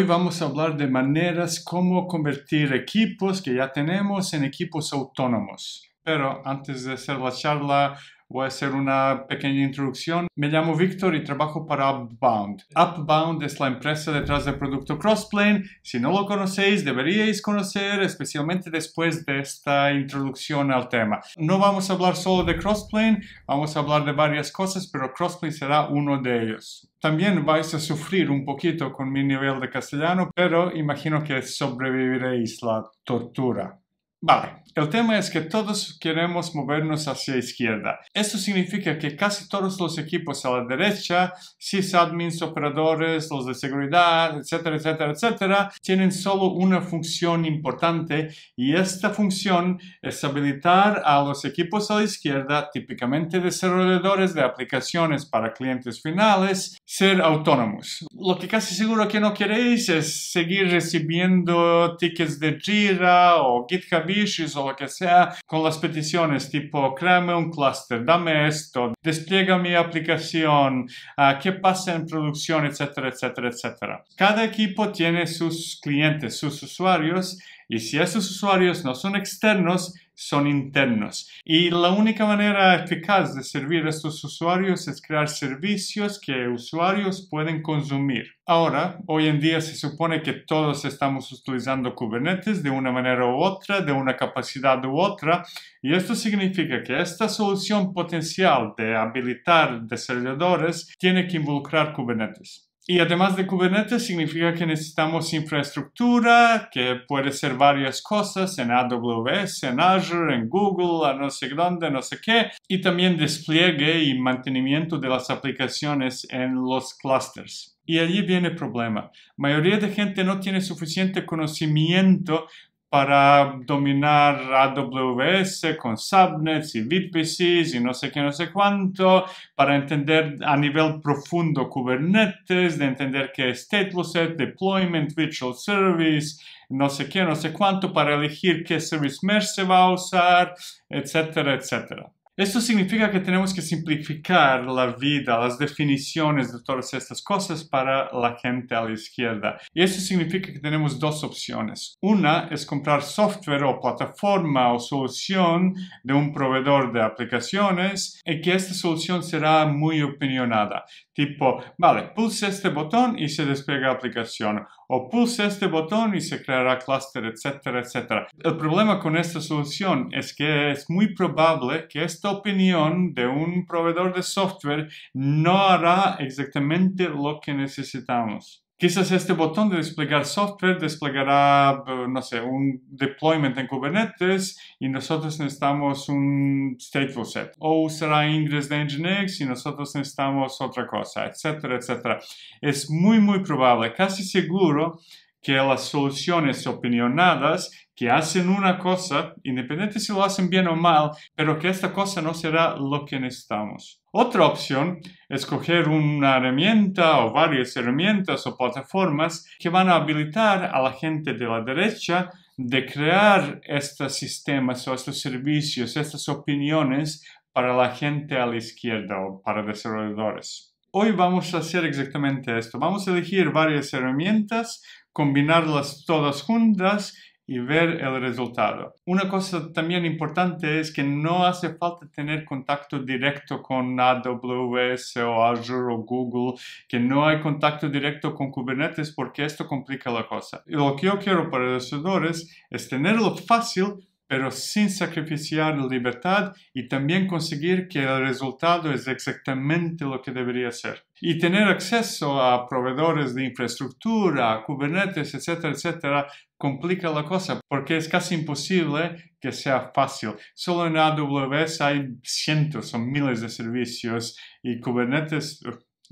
Hoy vamos a hablar de maneras cómo convertir equipos que ya tenemos en equipos autónomos. Pero antes de hacer la charla, voy a hacer una pequeña introducción. Me llamo Víctor y trabajo para Upbound. Upbound es la empresa detrás del producto Crossplane. Si no lo conocéis, deberíais conocer, especialmente después de esta introducción al tema. No vamos a hablar solo de Crossplane, vamos a hablar de varias cosas, pero Crossplane será uno de ellos. También vais a sufrir un poquito con mi nivel de castellano, pero imagino que sobreviviréis la tortura. Vale, el tema es que todos queremos movernos hacia izquierda. Esto significa que casi todos los equipos a la derecha, sysadmins, operadores, los de seguridad, etcétera, etcétera, etcétera, tienen solo una función importante y esta función es habilitar a los equipos a la izquierda, típicamente desarrolladores de aplicaciones para clientes finales, ser autónomos. Lo que casi seguro que no queréis es seguir recibiendo tickets de Jira o GitHub o lo que sea, con las peticiones tipo, créame un cluster, dame esto, despliega mi aplicación, ah, qué pasa en producción, etcétera, etcétera, etcétera. Cada equipo tiene sus clientes, sus usuarios y si esos usuarios no son externos, son internos. Y la única manera eficaz de servir a estos usuarios es crear servicios que usuarios pueden consumir. Ahora, hoy en día se supone que todos estamos utilizando Kubernetes de una manera u otra, de una capacidad u otra, y esto significa que esta solución potencial de habilitar desarrolladores tiene que involucrar Kubernetes. Y además de Kubernetes significa que necesitamos infraestructura, que puede ser varias cosas en AWS, en Azure, en Google, a no sé dónde, no sé qué. Y también despliegue y mantenimiento de las aplicaciones en los clusters. Y allí viene el problema. mayoría de gente no tiene suficiente conocimiento para dominar AWS con subnets y VPCs y no sé qué, no sé cuánto, para entender a nivel profundo Kubernetes, de entender qué es Stateless, Deployment, Virtual Service, no sé qué, no sé cuánto, para elegir qué service mesh se va a usar, etcétera, etcétera. Esto significa que tenemos que simplificar la vida, las definiciones de todas estas cosas para la gente a la izquierda. Y eso significa que tenemos dos opciones. Una es comprar software o plataforma o solución de un proveedor de aplicaciones y que esta solución será muy opinionada. Tipo, vale, pulse este botón y se despliega la aplicación o pulse este botón y se creará cluster, etcétera, etcétera. El problema con esta solución es que es muy probable que esta opinión de un proveedor de software no hará exactamente lo que necesitamos. Quizás este botón de desplegar software desplegará, eh, no sé, un deployment en Kubernetes y nosotros necesitamos un stateful set. O será Ingress de Nginx y nosotros necesitamos otra cosa, etcétera, etcétera. Es muy, muy probable, casi seguro que las soluciones opinionadas que hacen una cosa, independiente si lo hacen bien o mal, pero que esta cosa no será lo que necesitamos. Otra opción es coger una herramienta o varias herramientas o plataformas que van a habilitar a la gente de la derecha de crear estos sistemas o estos servicios, estas opiniones para la gente a la izquierda o para desarrolladores. Hoy vamos a hacer exactamente esto. Vamos a elegir varias herramientas combinarlas todas juntas y ver el resultado. Una cosa también importante es que no hace falta tener contacto directo con AWS o Azure o Google, que no hay contacto directo con Kubernetes porque esto complica la cosa. Lo que yo quiero para los usuarios es tenerlo fácil pero sin sacrificar libertad y también conseguir que el resultado es exactamente lo que debería ser y tener acceso a proveedores de infraestructura, Kubernetes, etcétera, etcétera, complica la cosa porque es casi imposible que sea fácil. Solo en AWS hay cientos o miles de servicios y Kubernetes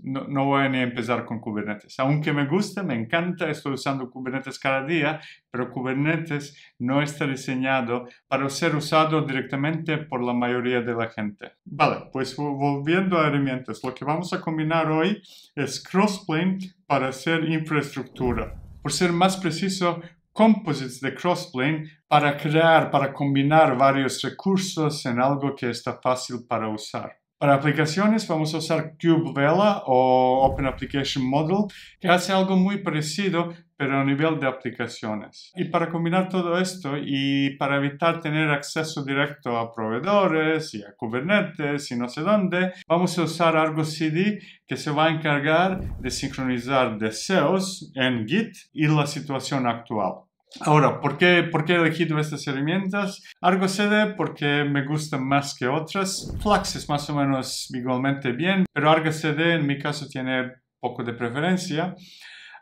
no, voy ni a empezar con Kubernetes. Aunque me gusta, me encanta, estoy usando Kubernetes cada día, pero Kubernetes no está diseñado para ser usado directamente por la mayoría de la gente. Vale, pues volviendo a herramientas, lo que vamos a combinar hoy es Crossplane para hacer infraestructura. Por ser más preciso, composites de Crossplane para crear, para combinar varios recursos en algo que está fácil para usar. Para aplicaciones vamos a usar Cube Vela o Open Application Model, que hace algo muy parecido, pero a nivel de aplicaciones. Y para combinar todo esto y para evitar tener acceso directo a proveedores y a Kubernetes y no sé dónde, vamos a usar Argo CD que se va a encargar de sincronizar deseos en Git y la situación actual. Ahora, ¿por qué, he elegido estas herramientas? Argo CD porque me gustan más que otras. Flux es más o menos igualmente bien, pero Argo CD en mi caso tiene poco de preferencia.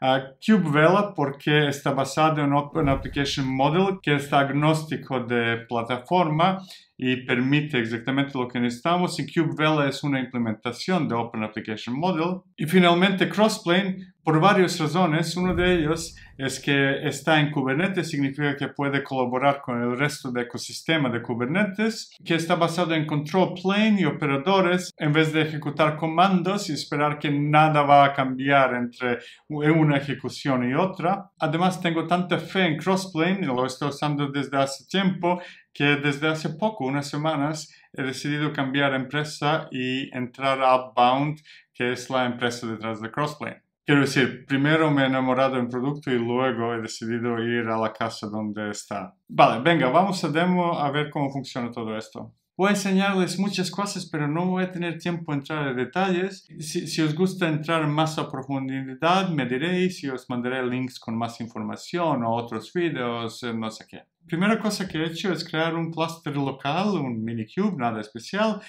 Ah, Cube Vela porque está basado en un Application Model que es agnóstico de plataforma y permite exactamente lo que necesitamos y Vela es una implementación de Open Application Model. Y finalmente Crossplane, por varias razones, uno de ellos es que está en Kubernetes, significa que puede colaborar con el resto del ecosistema de Kubernetes, que está basado en control plane y operadores, en vez de ejecutar comandos y esperar que nada va a cambiar entre una ejecución y otra. Además, tengo tanta fe en Crossplane, lo estoy usando desde hace tiempo, que desde hace poco, unas semanas, he decidido cambiar empresa y entrar a Bound, que es la empresa detrás de Crossplane. Quiero decir, primero me he enamorado del producto y luego he decidido ir a la casa donde está. Vale, venga, vamos a demo a ver cómo funciona todo esto. Voy a enseñarles muchas cosas, pero no voy a tener tiempo de entrar en detalles. Si, si, os gusta entrar más a profundidad, me diréis y os mandaré links con más información o otros videos, eh, no sé qué. Primera cosa que he hecho es crear un cluster local, un minikube, nada especial,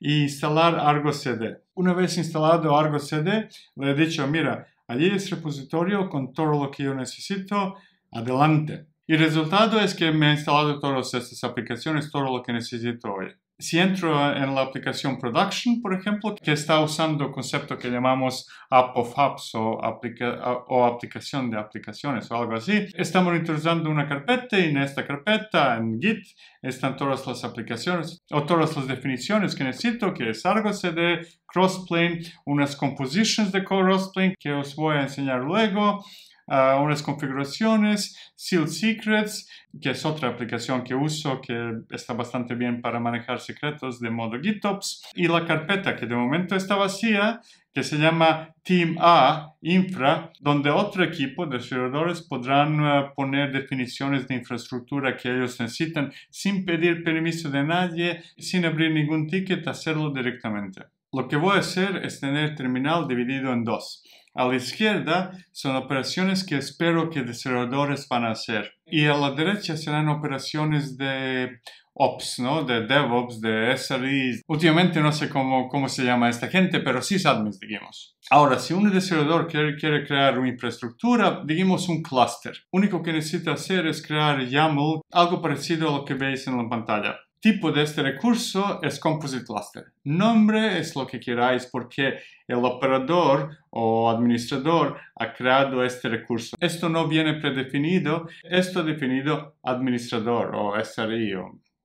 e instalar Argo CD. Una vez instalado Argo CD, le he dicho, mira, allí es repositorio con todo lo que yo necesito, adelante. Y el resultado es que me he instalado todas estas aplicaciones, todo lo que necesito hoy. Si entro en la aplicación Production, por ejemplo, que está usando concepto que llamamos App of Apps o, o aplicación de aplicaciones o algo así, está monitorizando una carpeta y en esta carpeta, en Git, están todas las aplicaciones o todas las definiciones que necesito, que es algo CD, crossplane, unas compositions de crossplane que os voy a enseñar luego, unas configuraciones, Seal Secrets, que es otra aplicación que uso que está bastante bien para manejar secretos de modo GitOps, y la carpeta que de momento está vacía, que se llama Team A Infra, donde otro equipo de servidores podrán eh, poner definiciones de infraestructura que ellos necesitan sin pedir permiso de nadie, sin abrir ningún ticket, hacerlo directamente. Lo que voy a hacer es tener terminal dividido en dos. A la izquierda son operaciones que espero que desarrolladores van a hacer. Y a la derecha serán operaciones de Ops, ¿no? De DevOps, de SREs. Últimamente no sé cómo, cómo se llama esta gente, pero sí admins, digamos. Ahora, si un desarrollador quiere, quiere crear una infraestructura, digamos un cluster. único que necesita hacer es crear YAML, algo parecido a lo que veis en la pantalla tipo de este recurso es Composite Cluster. Nombre es lo que queráis porque el operador o administrador ha creado este recurso. Esto no viene predefinido, esto definido administrador o SRI.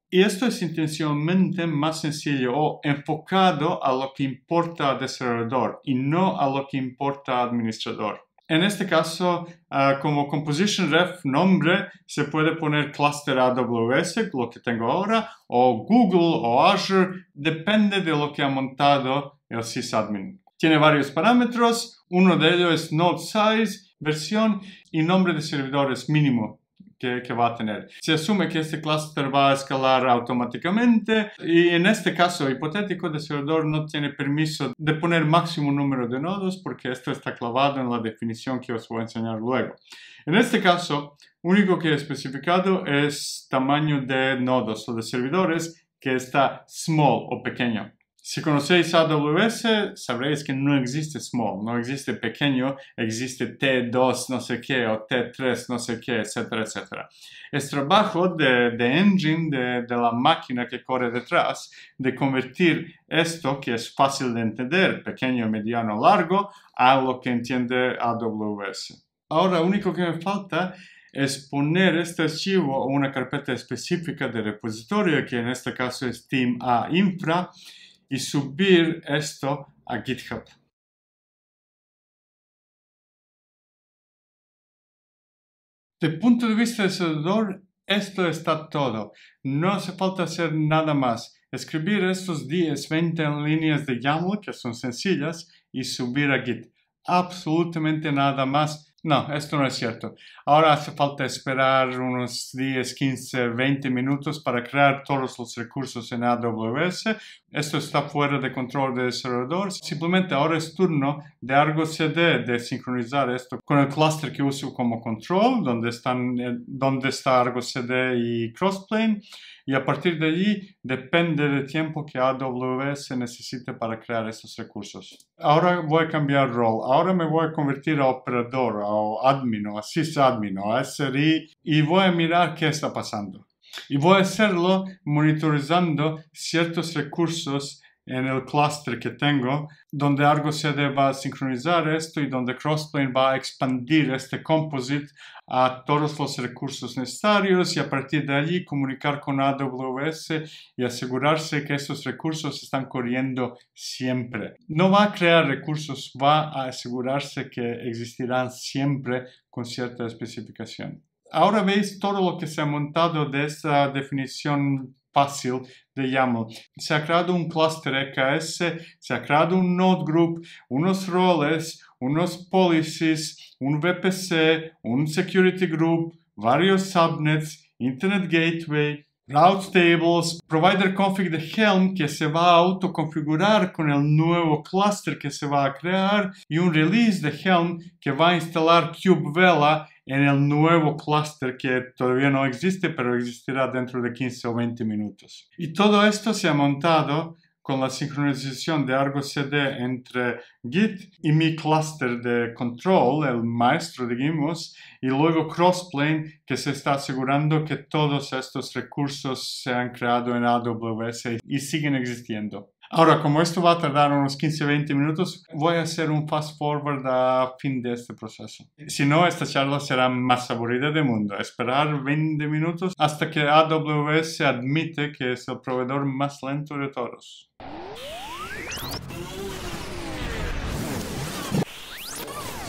Y esto es intencionalmente más sencillo o enfocado a lo que importa al desarrollador y no a lo que importa al administrador. En este caso, ah, como composition ref nombre, se puede poner cluster AWS, lo que tengo ahora, o Google o Azure, depende de lo que ha montado el sysadmin. Tiene varios parámetros, uno de ellos es node size, versión y nombre de servidores mínimo que, va a tener. Se asume que este clúster va a escalar automáticamente y en este caso hipotético, el servidor no tiene permiso de poner máximo número de nodos porque esto está clavado en la definición que os voy a enseñar luego. En este caso, único que he especificado es tamaño de nodos o de servidores que está small o pequeño. Si conocéis AWS, sabréis que no existe small, no existe pequeño, existe T2, no sé qué, o T3, no sé qué, etcétera, etcétera. Es trabajo de, de engine, de, de, la máquina que corre detrás, de convertir esto, que es fácil de entender, pequeño, mediano, largo, a lo que entiende AWS. Ahora, lo único que me falta es poner este archivo a una carpeta específica de repositorio, que en este caso es Team A Infra, y subir esto a GitHub. De punto de vista del servidor, esto está todo. No hace falta hacer nada más. Escribir estos 10, 20 líneas de YAML, que son sencillas, y subir a Git. Absolutamente nada más no, esto no es cierto. Ahora hace falta esperar unos 10, 15, 20 minutos para crear todos los recursos en AWS. Esto está fuera de control del desarrollador. Simplemente ahora es turno de Argo CD de sincronizar esto con el cluster que uso como control, donde, están, eh, donde está Argo CD y Crossplane y a partir de allí depende del tiempo que AWS necesite para crear esos recursos. Ahora voy a cambiar rol. Ahora me voy a convertir a operador, a admin, a sysadmin, a SRI y voy a mirar qué está pasando. Y voy a hacerlo monitorizando ciertos recursos en el cluster que tengo, donde Argo CD va a sincronizar esto y donde Crossplane va a expandir este composite a todos los recursos necesarios y a partir de allí comunicar con AWS y asegurarse que esos recursos están corriendo siempre. No va a crear recursos, va a asegurarse que existirán siempre con cierta especificación. Ahora veis todo lo que se ha montado de esta definición de YAML. Se ha creado un cluster EKS, se ha creado un node group, unos roles, unos policies, un VPC, un security group, varios subnets, internet gateway, route tables, provider config de Helm que se va a autoconfigurar con el nuevo cluster que se va a crear y un release de Helm que va a instalar Vela en el nuevo cluster que todavía no existe, pero existirá dentro de 15 o 20 minutos. Y todo esto se ha montado con la sincronización de Argo CD entre Git y mi cluster de control, el maestro, digamos, y luego Crossplane, que se está asegurando que todos estos recursos se han creado en AWS y siguen existiendo. Ahora, como esto va a tardar unos 15-20 minutos, voy a hacer un fast forward a fin de este proceso. Si no, esta charla será más aburrida del mundo. Esperar 20 minutos hasta que AWS admite que es el proveedor más lento de todos.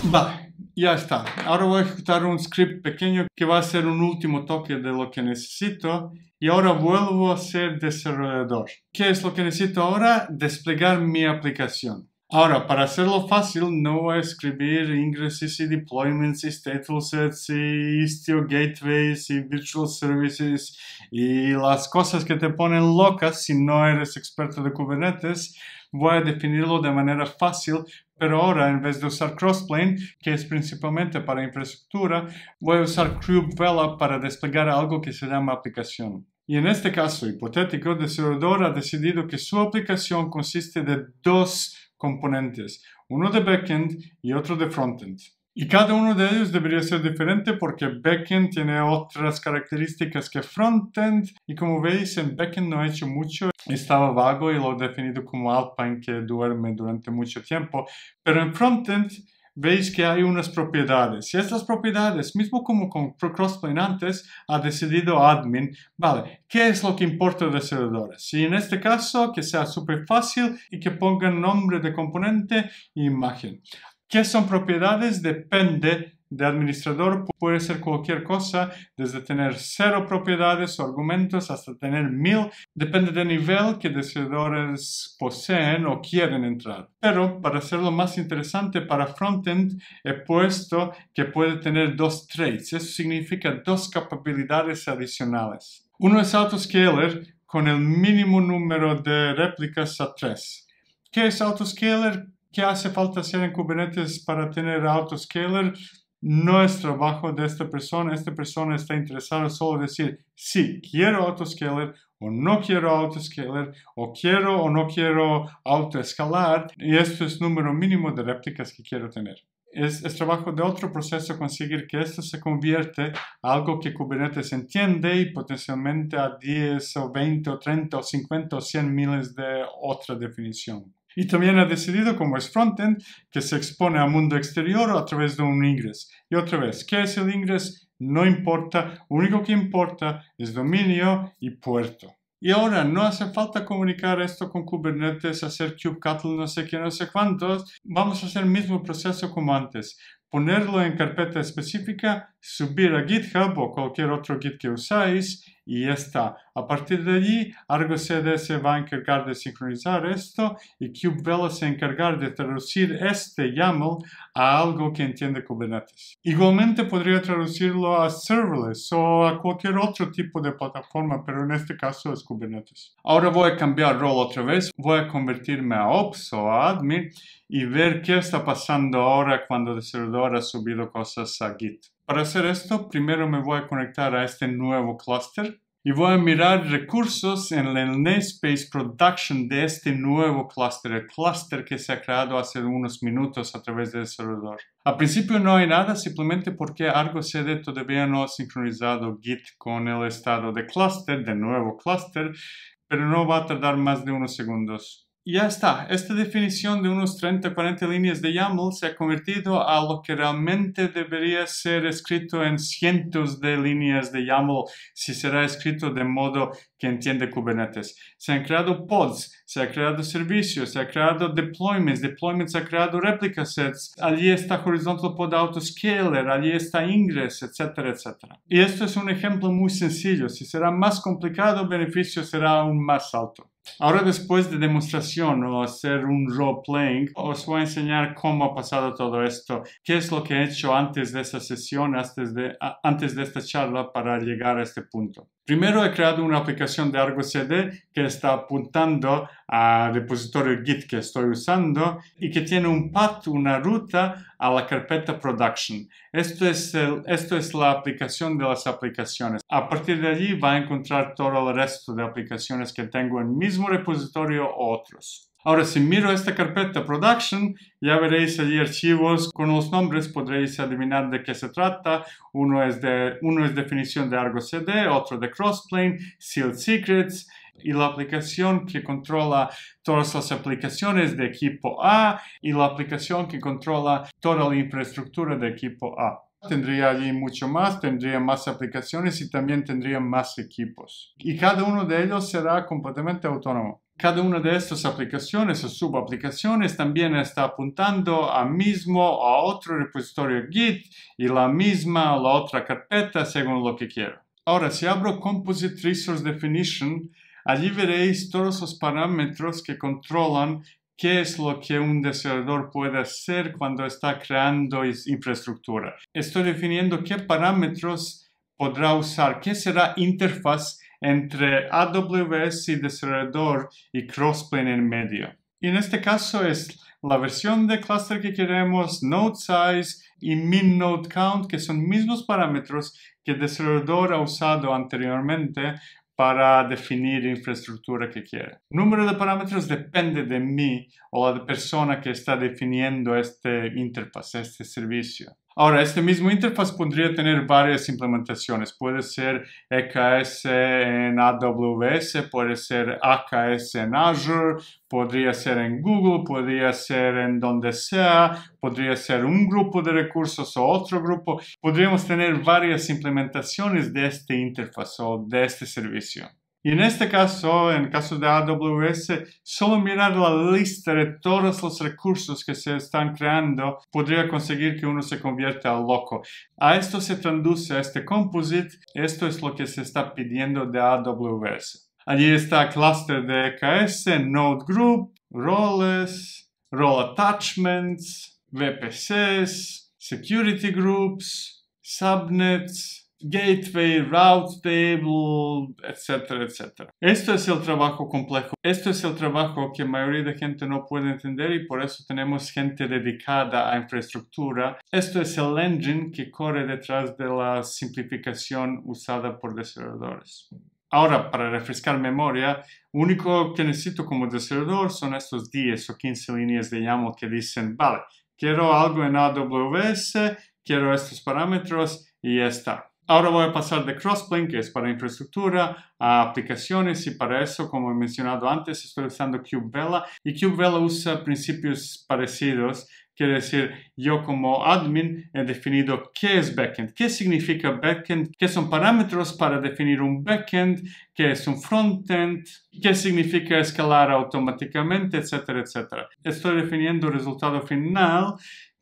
Vale, ya está. Ahora voy a ejecutar un script pequeño que va a ser un último toque de lo que necesito y ahora vuelvo a ser desarrollador. ¿Qué es lo que necesito ahora? Desplegar mi aplicación. Ahora, para hacerlo fácil, no voy a escribir ingresos y deployments y stateful sets y Istio gateways y virtual services y las cosas que te ponen locas si no eres experto de Kubernetes. Voy a definirlo de manera fácil pero ahora, en vez de usar Crossplane, que es principalmente para infraestructura, voy a usar Kubevela para desplegar algo que se llama aplicación. Y en este caso hipotético, desarrollador ha decidido que su aplicación consiste de dos componentes, uno de backend y otro de frontend. Y cada uno de ellos debería ser diferente porque backend tiene otras características que frontend. Y como veis, en backend no he hecho mucho. Estaba vago y lo he definido como Alpine que duerme durante mucho tiempo. Pero en frontend veis que hay unas propiedades. Y estas propiedades, mismo como con Crossplane antes, ha decidido admin, vale, ¿qué es lo que importa de servidores? Y en este caso, que sea súper fácil y que pongan nombre de componente e imagen. ¿Qué son propiedades depende de administrador puede ser cualquier cosa, desde tener cero propiedades o argumentos hasta tener mil, depende del nivel que deseadores poseen o quieren entrar. Pero para hacerlo más interesante para frontend, he puesto que puede tener dos traits, eso significa dos capacidades adicionales. Uno es autoscaler con el mínimo número de réplicas a tres. ¿Qué es autoscaler? ¿Qué hace falta hacer en Kubernetes para tener autoscaler? No es trabajo de esta persona. Esta persona está interesada solo en decir, sí, quiero autoscaler o no quiero autoscaler, o quiero o no quiero autoescalar, y esto es número mínimo de réplicas que quiero tener. Es, trabajo de otro proceso conseguir que esto se convierte a algo que Kubernetes entiende y potencialmente a 10 o 20 o 30 o 50 o 100 miles de otra definición. Y también ha decidido, como es frontend, que se expone al mundo exterior a través de un ingres. Y otra vez, ¿qué es el ingres? No importa, lo único que importa es dominio y puerto. Y ahora no hace falta comunicar esto con Kubernetes, hacer kubectl, no sé qué, no sé cuántos. Vamos a hacer el mismo proceso como antes. Ponerlo en carpeta específica, subir a GitHub o cualquier otro Git que usáis y ya está. A partir de allí, Argo se va a encargar de sincronizar esto y Kubevela se encargar de traducir este YAML a algo que entiende Kubernetes. Igualmente podría traducirlo a serverless o a cualquier otro tipo de plataforma, pero en este caso es Kubernetes. Ahora voy a cambiar rol otra vez, voy a convertirme a Ops o a Admin y ver qué está pasando ahora cuando el servidor ha subido cosas a Git. Para hacer esto, primero me voy a conectar a este nuevo cluster y voy a mirar recursos en el namespace production de este nuevo cluster, el cluster que se ha creado hace unos minutos a través del servidor. Al principio no hay nada, simplemente porque Argo CD todavía no ha sincronizado Git con el estado de cluster de nuevo cluster, pero no va a tardar más de unos segundos ya está, esta definición de unos 30-40 líneas de YAML se ha convertido a lo que realmente debería ser escrito en cientos de líneas de YAML si será escrito de modo que entiende Kubernetes. Se han creado pods, se ha creado servicios, se ha creado deployments, deployments se ha creado replica sets, allí está Horizontal Pod Autoscaler, allí está Ingress, etcétera, etcétera. Y esto es un ejemplo muy sencillo, si será más complicado, el beneficio será aún más alto. Ahora después de demostración o hacer un role-playing, os voy a enseñar cómo ha pasado todo esto, qué es lo que he hecho antes de esta sesión, antes de, antes de esta charla para llegar a este punto. Primero he creado una aplicación de Argo CD que está apuntando al repositorio Git que estoy usando y que tiene un path, una ruta a la carpeta production. Esto es, esto es la aplicación de las aplicaciones. A partir de allí va a encontrar todo el resto de aplicaciones que tengo en el mismo repositorio o otros. Ahora, si miro esta carpeta Production, ya veréis allí archivos con los nombres, podréis adivinar de qué se trata. Uno es, de, uno es definición de Argo CD, otro de Crossplane, Sealed Secrets, y la aplicación que controla todas las aplicaciones de equipo A y la aplicación que controla toda la infraestructura de equipo A. Tendría allí mucho más, tendría más aplicaciones y también tendría más equipos. Y cada uno de ellos será completamente autónomo. Cada una de estas aplicaciones o subaplicaciones también está apuntando a mismo a otro repositorio Git y la misma o la otra carpeta según lo que quiero. Ahora, si abro Composite Resource Definition, allí veréis todos los parámetros que controlan qué es lo que un desarrollador puede hacer cuando está creando infraestructura. Estoy definiendo qué parámetros podrá usar, qué será interfaz entre AWS y desarrollador y Crossplane en medio. Y en este caso es la versión de cluster que queremos, node size y min node count, que son mismos parámetros que el desarrollador ha usado anteriormente para definir infraestructura que quiere. El número de parámetros depende de mí o la persona que está definiendo este interfaz, este servicio. Ahora, este mismo interfaz podría tener varias implementaciones. Puede ser EKS en AWS, puede ser AKS en Azure, podría ser en Google, podría ser en donde sea, podría ser un grupo de recursos o otro grupo. Podríamos tener varias implementaciones de este interfaz o de este servicio. Y en este caso, en el caso de AWS, solo mirar la lista de todos los recursos que se están creando podría conseguir que uno se convierta al loco. A esto se traduce a este composite, esto es lo que se está pidiendo de AWS. Allí está cluster de EKS, Node Group, roles, role attachments, VPCs, security groups, subnets, gateway, route table, etcétera, etcétera. Esto es el trabajo complejo. Esto es el trabajo que la mayoría de gente no puede entender y por eso tenemos gente dedicada a infraestructura. Esto es el engine que corre detrás de la simplificación usada por desarrolladores. Ahora, para refrescar memoria, único que necesito como desarrollador son estos 10 o 15 líneas de YAML que dicen, vale, quiero algo en AWS, quiero estos parámetros y ya está. Ahora voy a pasar de Crossplane, que es para infraestructura, a aplicaciones y para eso, como he mencionado antes, estoy usando CubeVela y CubeVela usa principios parecidos. Quiere decir, yo como admin he definido qué es backend, qué significa backend, qué son parámetros para definir un backend, qué es un frontend, qué significa escalar automáticamente, etcétera, etcétera. Estoy definiendo el resultado final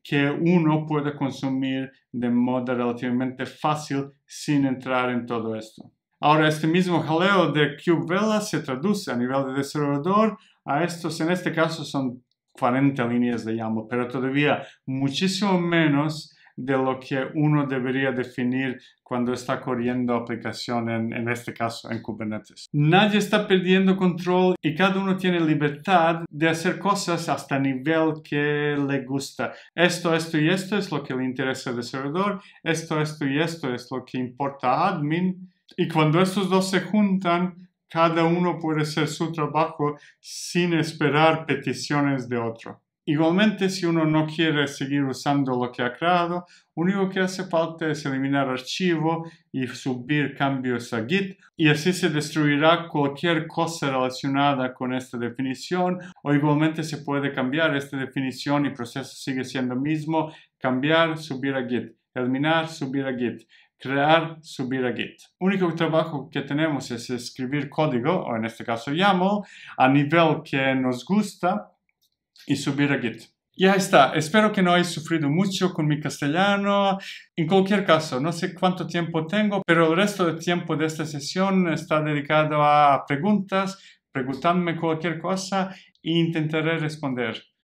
que uno puede consumir de modo relativamente fácil sin entrar en todo esto. Ahora, este mismo jaleo de Vela se traduce a nivel de desarrollador a estos, en este caso son 40 líneas de YAML, pero todavía muchísimo menos de lo que uno debería definir cuando está corriendo aplicación, en, este caso en Kubernetes. Nadie está perdiendo control y cada uno tiene libertad de hacer cosas hasta nivel que le gusta. Esto, esto y esto es lo que le interesa al servidor, esto, esto y esto es lo que importa a admin. Y cuando estos dos se juntan, cada uno puede hacer su trabajo sin esperar peticiones de otro. Igualmente, si uno no quiere seguir usando lo que ha creado, único que hace falta es eliminar archivo y subir cambios a Git, y así se destruirá cualquier cosa relacionada con esta definición, o igualmente se puede cambiar esta definición y el proceso sigue siendo el mismo, cambiar, subir a Git, eliminar, subir a Git crear, subir a Git. Único trabajo que tenemos es escribir código, o en este caso YAML, a nivel que nos gusta y subir a Git. Ya está, espero que no hayáis sufrido mucho con mi castellano. En cualquier caso, no sé cuánto tiempo tengo, pero el resto del tiempo de esta sesión está dedicado a preguntas. preguntándome cualquier cosa e intentaré responder.